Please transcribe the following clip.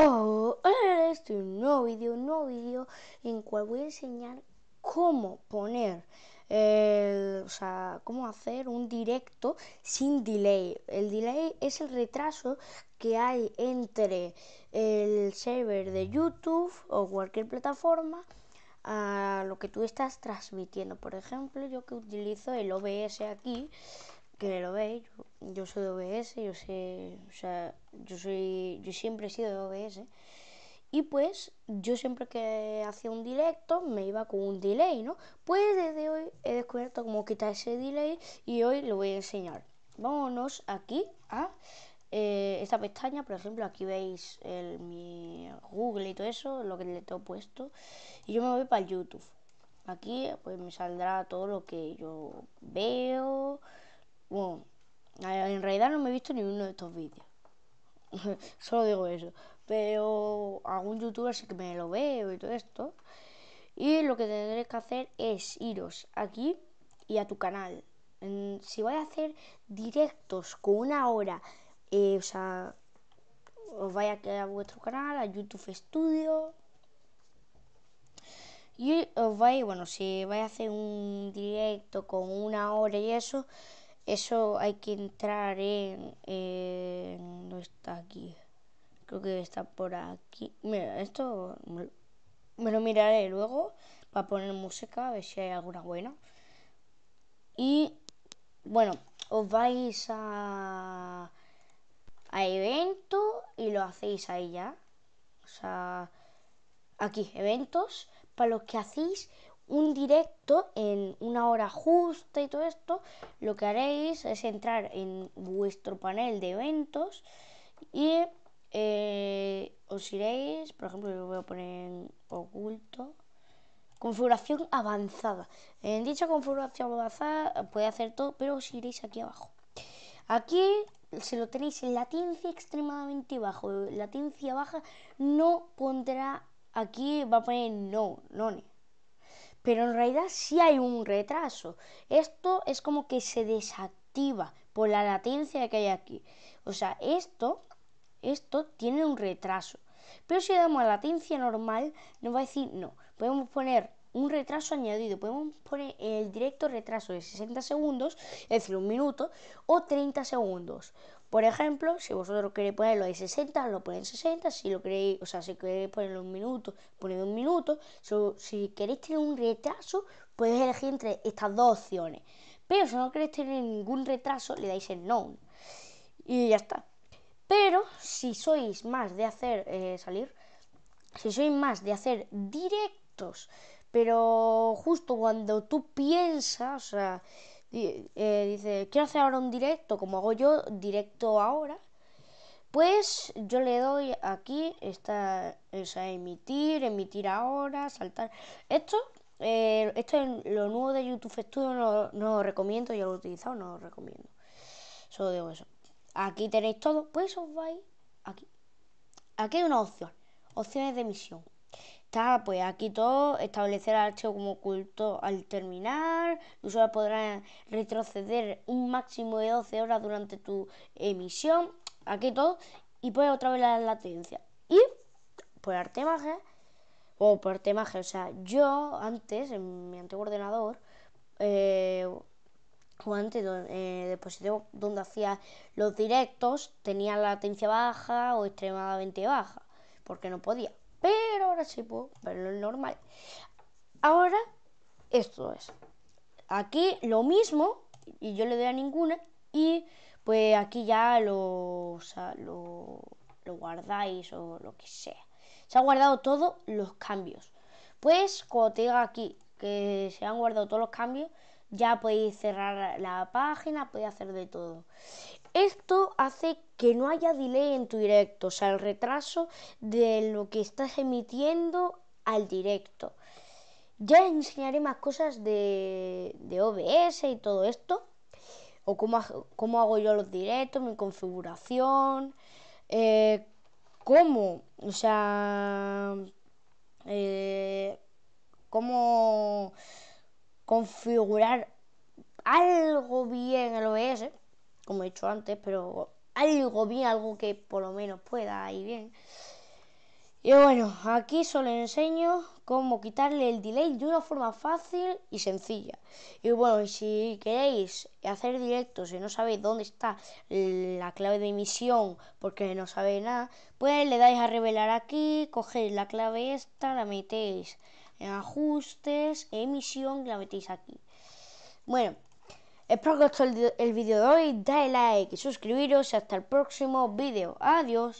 Oh, hola, este es un nuevo vídeo, un nuevo vídeo en cual voy a enseñar cómo poner, o sea, cómo hacer un directo sin delay. El delay es el retraso que hay entre el server de YouTube o cualquier plataforma a lo que tú estás transmitiendo. Por ejemplo, yo que utilizo el OBS aquí, que lo veis, yo, soy de OBS, yo sé, o sea, yo soy, yo siempre he sido de OBS. Y pues yo siempre que hacía un directo me iba con un delay, ¿no? Pues desde hoy he descubierto cómo quitar ese delay y hoy lo voy a enseñar. Vámonos aquí a eh, esta pestaña, por ejemplo, aquí veis el, mi Google y todo eso, lo que le tengo puesto. Y yo me voy para YouTube. Aquí pues me saldrá todo lo que yo veo, bueno, en realidad no me he visto ninguno de estos vídeos. Solo digo eso. Pero algún youtuber sí que me lo veo y todo esto. Y lo que tendréis que hacer es iros aquí y a tu canal. si vais a hacer directos con una hora, eh, o sea, os vais a a vuestro canal, a YouTube Studio. Y os vais, bueno, si vais a hacer un directo con una hora y eso, eso hay que entrar en... no está aquí. Creo que está por aquí. Mira, esto me lo miraré luego para poner música, a ver si hay alguna buena. Y bueno, os vais a, a evento y lo hacéis ahí ya. O sea, aquí, eventos, para los que hacéis un directo en una hora justa y todo esto, lo que haréis es entrar en vuestro panel de eventos y eh, os iréis, por ejemplo, lo voy a poner en oculto, configuración avanzada. En dicha configuración avanzada puede hacer todo, pero os iréis aquí abajo. Aquí si lo tenéis en latencia extremadamente bajo, latencia baja, no pondrá aquí, va a poner no, no pero en realidad sí hay un retraso. Esto es como que se desactiva por la latencia que hay aquí. O sea, esto, esto tiene un retraso. Pero si le damos a latencia normal, nos va a decir no. Podemos poner un retraso añadido. Podemos poner el directo retraso de 60 segundos, es decir, un minuto, o 30 segundos. Por ejemplo, si vosotros queréis ponerlo de 60, lo ponéis 60. Si lo queréis, o sea, si queréis ponerlo un minuto, poned un minuto. Si, queréis tener un retraso, podéis elegir entre estas dos opciones. Pero si no queréis tener ningún retraso, le dais en no Y ya está. Pero si sois más de hacer eh, salir, si sois más de hacer directos pero justo cuando tú piensas, o sea, eh, dices, quiero hacer ahora un directo, como hago yo, directo ahora, pues yo le doy aquí, está, esa emitir, emitir ahora, saltar. Esto, eh, esto es lo nuevo de YouTube Studio, no, no lo recomiendo, ya lo he utilizado, no lo recomiendo. Solo digo eso. Aquí tenéis todo, pues os vais aquí. Aquí hay una opción, opciones de emisión. Está pues aquí todo, establecer el archivo como oculto al terminar, los usuarios podrán retroceder un máximo de 12 horas durante tu emisión, aquí todo, y pues otra vez la latencia. Y por arte magia, o por arte magia, o sea, yo antes, en mi antiguo ordenador, eh, o antes, eh, dispositivo donde hacía los directos, tenía la latencia baja o extremadamente baja, porque no podía. Pero ahora sí puedo verlo normal. Ahora, esto es. Aquí lo mismo, y yo le doy a ninguna, y pues aquí ya lo, lo, guardáis o lo que sea. Se han guardado todos los cambios. Pues cuando te aquí que se han guardado todos los cambios, ya podéis cerrar la página, podéis hacer de todo. Esto hace que no haya delay en tu directo, o sea, el retraso de lo que estás emitiendo al directo. Ya enseñaré más cosas de, OBS y todo esto, o cómo, hago yo los directos, mi configuración, eh, cómo, o sea, eh, cómo configurar algo bien el OBS como he dicho antes, pero algo bien, algo que por lo menos pueda ir bien. Y bueno, aquí solo enseño cómo quitarle el delay de una forma fácil y sencilla. Y bueno, si queréis hacer directos y no sabéis dónde está la clave de emisión porque no sabéis nada, pues le dais a revelar aquí, cogéis la clave esta, la metéis en ajustes, emisión, la metéis aquí. Bueno, Espero que os haya el, el vídeo de hoy. Dale like y suscribiros. Hasta el próximo vídeo. Adiós.